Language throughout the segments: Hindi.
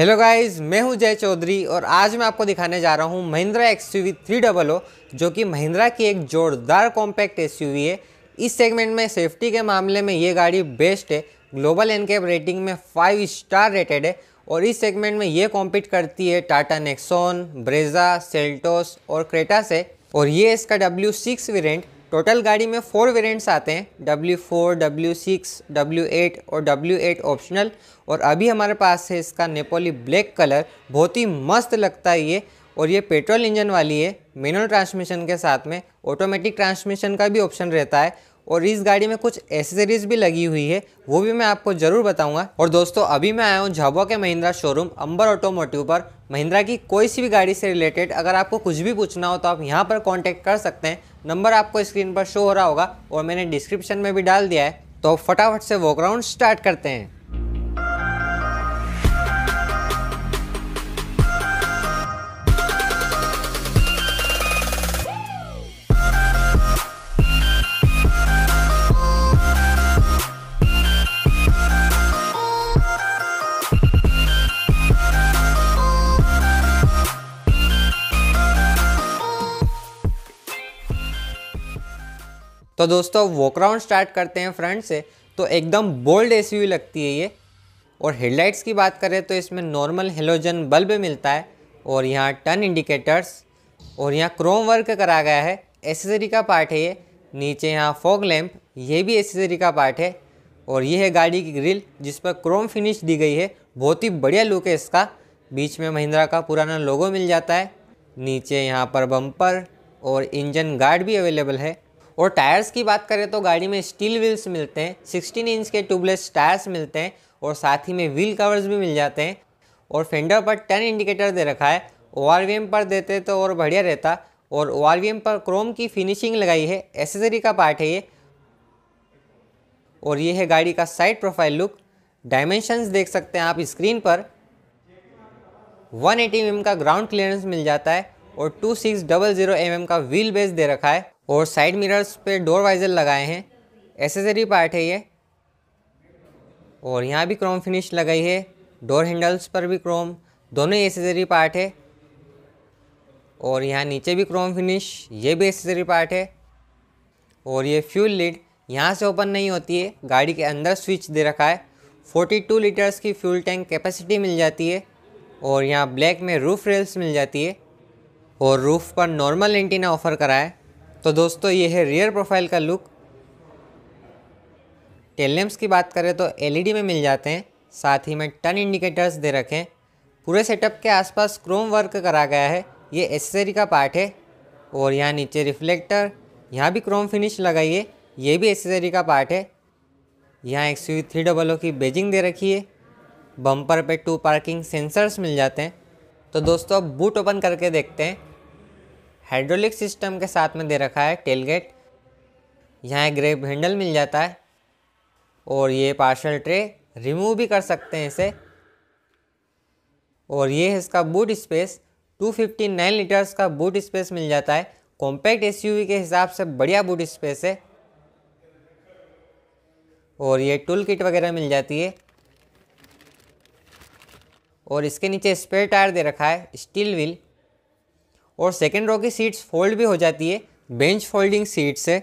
हेलो गाइस मैं हूं जय चौधरी और आज मैं आपको दिखाने जा रहा हूं Mahindra X U V three double O जो कि महिंद्रा की एक जोरदार कॉम्पैक्ट एस है इस सेगमेंट में सेफ्टी के मामले में ये गाड़ी बेस्ट है ग्लोबल एनकेप रेटिंग में फाइव स्टार रेटेड है और इस सेगमेंट में ये कॉम्पीट करती है टाटा नेक्सोन ब्रेजा सेल्टोस और क्रेटा से और ये इसका डब्ल्यू सिक्स टोटल गाड़ी में फोर वेरिएंट्स आते हैं W four W six W eight और डब्ल्यू एट ऑप्शनल और अभी हमारे पास है इसका नेपोली ब्लैक कलर बहुत ही मस्त लगता है ये और ये पेट्रोल इंजन वाली है मैनुअल ट्रांसमिशन के साथ में ऑटोमेटिक ट्रांसमिशन का भी ऑप्शन रहता है और इस गाड़ी में कुछ एसेसरीज भी लगी हुई है वो भी मैं आपको ज़रूर बताऊंगा और दोस्तों अभी मैं आया हूँ झाबुआ के महिंद्रा शोरूम अंबर ऑटोमोटिव पर महिंद्रा की कोई सी भी गाड़ी से रिलेटेड अगर आपको कुछ भी पूछना हो तो आप यहाँ पर कॉन्टैक्ट कर सकते हैं नंबर आपको स्क्रीन पर शो हो रहा होगा और मैंने डिस्क्रिप्शन में भी डाल दिया है तो फटाफट से वॉकराउंड स्टार्ट करते हैं तो दोस्तों वॉकराउंड स्टार्ट करते हैं फ्रंट से तो एकदम बोल्ड ए लगती है ये और हेडलाइट्स की बात करें तो इसमें नॉर्मल हेलोजन बल्ब मिलता है और यहाँ टर्न इंडिकेटर्स और यहाँ क्रोम वर्क करा गया है एसेसरी का पार्ट है ये नीचे यहाँ फॉग लैम्प ये भी एसेसरी का पार्ट है और ये है गाड़ी की ग्रिल जिस पर क्रोम फिनिश दी गई है बहुत ही बढ़िया लुक है इसका बीच में महिंद्रा का पुराना लोगो मिल जाता है नीचे यहाँ पर बम्पर और इंजन गार्ड भी अवेलेबल है और टायर्स की बात करें तो गाड़ी में स्टील व्हील्स मिलते हैं सिक्सटीन इंच के ट्यूबलेस टायर्स मिलते हैं और साथ ही में व्हील कवर्स भी मिल जाते हैं और फेंडर पर टर्न इंडिकेटर दे रखा है ओ पर देते तो और बढ़िया रहता और ओ पर क्रोम की फिनिशिंग लगाई है एसेसरी का पार्ट है ये और ये है गाड़ी का साइड प्रोफाइल लुक डायमेंशंस देख सकते हैं आप स्क्रीन पर 180 एटी mm का ग्राउंड क्लियरेंस मिल जाता है और 2600 mm का व्हील बेस दे रखा है और साइड मिरर्स पे डोर वाइजर लगाए हैं एसेसरी पार्ट है ये और यहाँ भी क्रोम फिनिश लगाई है डोर हैंडल्स पर भी क्रोम दोनों एसेसरी पार्ट है और यहाँ नीचे भी क्रोम फिनिश ये भी एसेसरी पार्ट है और ये फ्यूल लीड यहाँ से ओपन नहीं होती है गाड़ी के अंदर स्विच दे रखा है टू लीटर्स की फ्यूल टैंक कैपेसिटी मिल जाती है और यहाँ ब्लैक में रूफ रेल्स मिल जाती है और रूफ़ पर नॉर्मल एंटीना ऑफ़र करा है तो दोस्तों ये है रियर प्रोफाइल का लुक लैम्प्स की बात करें तो एलईडी e में मिल जाते हैं साथ ही में टर्न इंडिकेटर्स दे रखें पूरे सेटअप के आसपास क्रोम वर्क करा गया है ये एसेसरी का पार्ट है और यहाँ नीचे रिफ्लेक्टर यहाँ भी क्रोम फिनिश लगाइए ये भी एसेसरी का पार्ट है यहाँ एक सी थ्री डबल ओ की बेजिंग दे रखी है बम्पर पे टू पार्किंग सेंसर्स मिल जाते हैं तो दोस्तों अब बूट ओपन करके देखते हैं हाइड्रोलिक सिस्टम के साथ में दे रखा है टेलगेट यहाँ एक ग्रेप हैंडल मिल जाता है और ये पार्शल ट्रे रिमूव भी कर सकते हैं इसे और ये है इसका बूट स्पेस 259 लीटर्स का बूट स्पेस मिल जाता है कॉम्पैक्ट एसयूवी के हिसाब से बढ़िया बूट स्पेस है और ये टूल किट वगैरह मिल जाती है और इसके नीचे स्पेयर टायर दे रखा है स्टील व्हील और सेकेंड रो की सीट्स फोल्ड भी हो जाती है बेंच फोल्डिंग सीट्स है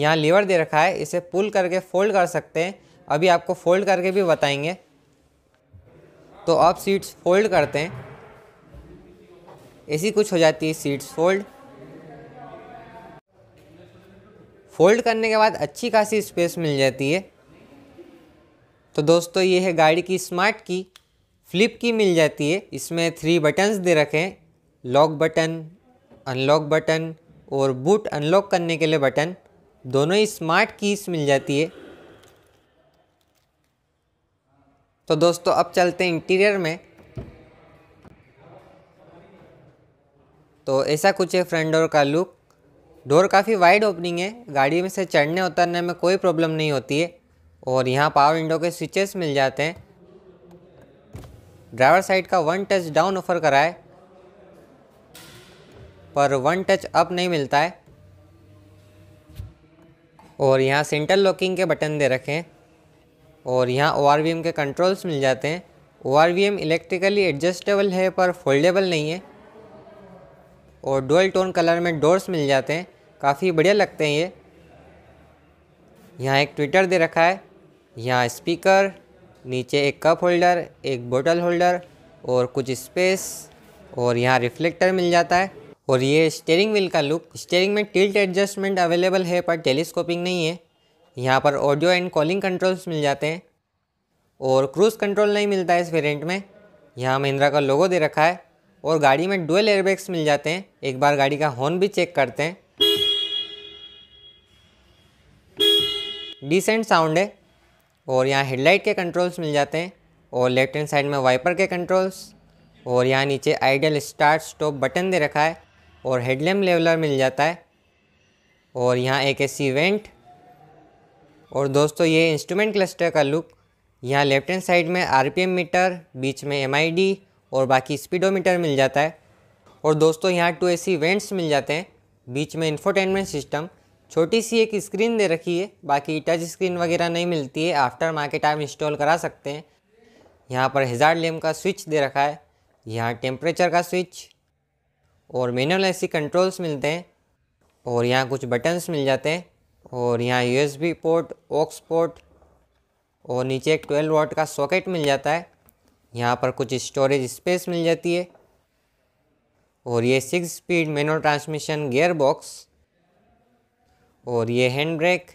यहाँ लीवर दे रखा है इसे पुल करके फोल्ड कर सकते हैं अभी आपको फोल्ड करके भी बताएंगे तो अब सीट्स फोल्ड करते हैं ऐसी कुछ हो जाती है सीट्स फोल्ड फोल्ड करने के बाद अच्छी खासी स्पेस मिल जाती है तो दोस्तों ये है गाड़ी की स्मार्ट की फ्लिप की मिल जाती है इसमें थ्री बटन्स दे रखे हैं लॉक बटन अनलॉक बटन और बूट अनलॉक करने के लिए बटन दोनों ही स्मार्ट कीज़ मिल जाती है तो दोस्तों अब चलते हैं इंटीरियर में तो ऐसा कुछ है फ्रंट डोर का लुक डोर काफ़ी वाइड ओपनिंग है गाड़ी में से चढ़ने उतरने में कोई प्रॉब्लम नहीं होती है और यहाँ पावर विंडो के स्विचेस मिल जाते हैं ड्राइवर साइड का वन टच डाउन ऑफर कराए पर वन टच अप नहीं मिलता है और यहाँ सेंटर लॉकिंग के बटन दे रखे हैं और यहाँ ओ के कंट्रोल्स मिल जाते हैं ओ इलेक्ट्रिकली एडजस्टेबल है पर फोल्डेबल नहीं है और डोल टोन कलर में डोर्स मिल जाते हैं काफ़ी बढ़िया लगते हैं ये यहाँ एक ट्विटर दे रखा है यहाँ स्पीकर नीचे एक कप होल्डर एक बोतल होल्डर और कुछ स्पेस और यहाँ रिफ्लेक्टर मिल जाता है और ये स्टेयरिंग व्हील का लुक स्टेयरिंग में टिल्ट एडजस्टमेंट अवेलेबल है पर टेलीस्कोपिंग नहीं है यहाँ पर ऑडियो एंड कॉलिंग कंट्रोल्स मिल जाते हैं और क्रूज़ कंट्रोल नहीं मिलता है इस वेरियंट में यहाँ महिंद्रा का लोगो दे रखा है और गाड़ी में डुअल एयरबैग्स मिल जाते हैं एक बार गाड़ी का हॉर्न भी चेक करते हैं डिसेंट साउंड है और यहाँ हेडलाइट के कंट्रोल्स मिल जाते हैं और लेफ्ट हैंड साइड में वाइपर के कंट्रोल्स और यहाँ नीचे आइडल स्टार्ट स्टॉप बटन दे रखा है और हेडलैम लेवलर मिल जाता है और यहाँ एक एसी वेंट और दोस्तों ये इंस्ट्रूमेंट क्लस्टर का लुक यहाँ लेफ्ट हैंड साइड में आरपीएम मीटर बीच में एमआईडी और बाकी स्पीडोमीटर मिल जाता है और दोस्तों यहाँ टू एसी वेंट्स मिल जाते हैं बीच में इंफोटेनमेंट सिस्टम छोटी सी एक स्क्रीन दे रखी है बाकी टच स्क्रीन वगैरह नहीं मिलती है आफ्टर मार्केट आप इंस्टॉल करा सकते हैं यहाँ पर हिज़ार लेम का स्विच दे रखा है यहाँ टेम्परेचर का स्विच और मेनुअल ऐसी कंट्रोल्स मिलते हैं और यहाँ कुछ बटन्स मिल जाते हैं और यहाँ यूएसबी पोर्ट ऑक्स पोर्ट और नीचे एक ट्वेल्व वाट का सॉकेट मिल जाता है यहाँ पर कुछ स्टोरेज स्पेस मिल जाती है और ये six speed manual transmission gear box और ये हैंड ब्रेक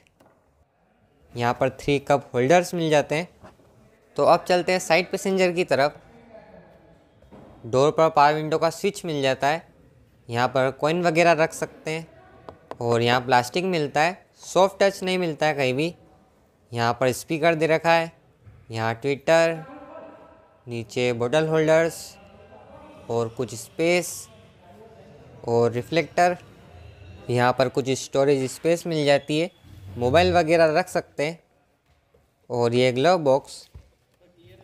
यहाँ पर थ्री कप होल्डर्स मिल जाते हैं तो अब चलते हैं साइड पैसेंजर की तरफ डोर पर पावर विंडो का स्विच मिल जाता है यहाँ पर कॉइन वगैरह रख सकते हैं और यहाँ प्लास्टिक मिलता है सॉफ्ट टच नहीं मिलता है कहीं भी यहाँ पर स्पीकर दे रखा है यहाँ ट्विटर नीचे बोटल होल्डर्स और कुछ स्पेस और रिफ्लेक्टर यहाँ पर कुछ स्टोरेज स्पेस मिल जाती है मोबाइल वगैरह रख सकते हैं और ये ग्लव बॉक्स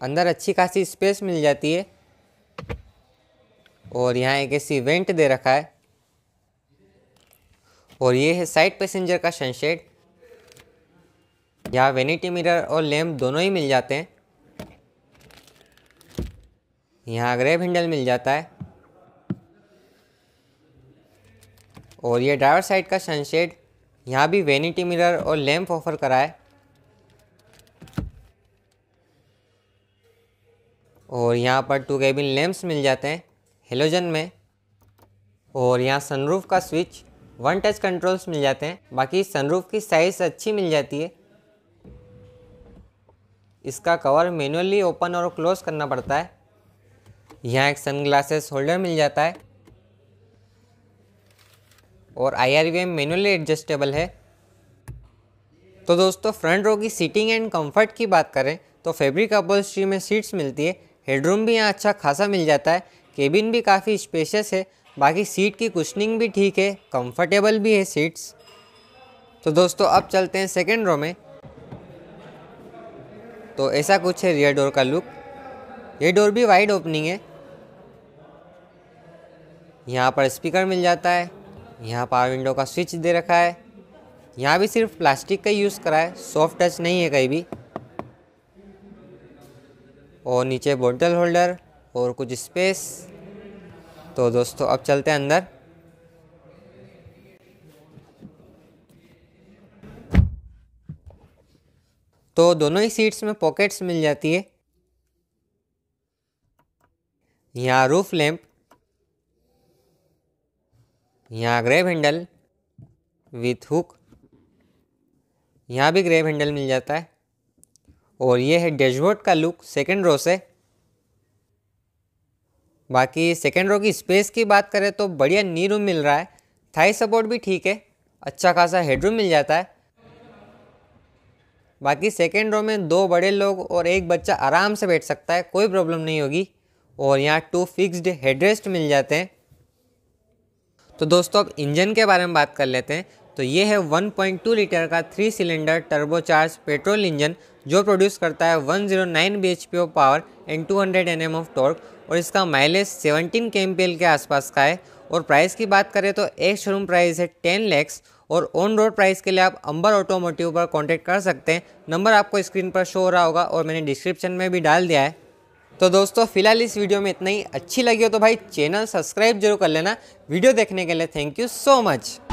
अंदर अच्छी खासी स्पेस मिल जाती है और यहाँ एक ऐसी वेंट दे रखा है और ये है साइड पैसेंजर का सनशेड यहाँ वेनिटी मिरर और लैम्प दोनों ही मिल जाते हैं यहाँ ग्रेब हैंडल मिल जाता है और ये ड्राइवर साइड का सनशेड यहाँ भी वेनिटी मिरर और लैम्प ऑफर करा है और यहाँ पर टू केबिन लैम्प्स मिल जाते हैं हेलोजन में और यहाँ सनरूफ का स्विच वन टच कंट्रोल्स मिल जाते हैं बाकी सनरूफ की साइज़ अच्छी मिल जाती है इसका कवर मैनुअली ओपन और क्लोज करना पड़ता है यहाँ एक सन ग्लासेस होल्डर मिल जाता है और आई आर मैनुअली एडजस्टेबल है तो दोस्तों फ्रंट रो की सीटिंग एंड कंफर्ट की बात करें तो फैब्रिक अपहोल्स्ट्री में सीट्स मिलती है हेडरूम भी यहाँ अच्छा खासा मिल जाता है केबिन भी काफ़ी स्पेशियस है बाकी सीट की कुशनिंग भी ठीक है कंफर्टेबल भी है सीट्स तो दोस्तों अब चलते हैं सेकेंड रो में तो ऐसा कुछ है रियर डोर का लुक ये डोर भी वाइड ओपनिंग है यहाँ पर स्पीकर मिल जाता है यहाँ पावर विंडो का स्विच दे रखा है यहाँ भी सिर्फ प्लास्टिक का यूज़ करा है सॉफ्ट टच नहीं है कहीं भी और नीचे बोटल होल्डर और कुछ स्पेस तो दोस्तों अब चलते हैं अंदर तो दोनों ही सीट्स में पॉकेट्स मिल जाती है यहाँ रूफ लैंप यहाँ ग्रेव हैंडल विथ हुक यहाँ भी ग्रेव हैंडल मिल जाता है और ये है डैशबोर्ड का लुक सेकंड रो से बाकी सेकेंड रो की स्पेस की बात करें तो बढ़िया नी रूम मिल रहा है थाई सपोर्ट भी ठीक है अच्छा खासा हेडरूम मिल जाता है बाकी सेकेंड रो में दो बड़े लोग और एक बच्चा आराम से बैठ सकता है कोई प्रॉब्लम नहीं होगी और यहाँ टू फिक्स्ड हेडरेस्ट मिल जाते हैं तो दोस्तों अब इंजन के बारे में बात कर लेते हैं तो ये है 1.2 लीटर का three cylinder turbocharge petrol engine जो प्रोड्यूस करता है 109 zero power and 200 Nm of torque और इसका माइलेज 17 के एम के आसपास का है और प्राइस की बात करें तो एक शोरूम प्राइस है टेन लैक्स और ऑन रोड प्राइस के लिए आप अंबर ऑटोमोटिव पर कॉन्टेक्ट कर सकते हैं नंबर आपको स्क्रीन पर शो हो रहा होगा और मैंने डिस्क्रिप्शन में भी डाल दिया है तो दोस्तों फिलहाल इस वीडियो में इतना ही अच्छी लगी हो तो भाई चैनल सब्सक्राइब जरूर कर लेना वीडियो देखने के लिए थैंक यू सो मच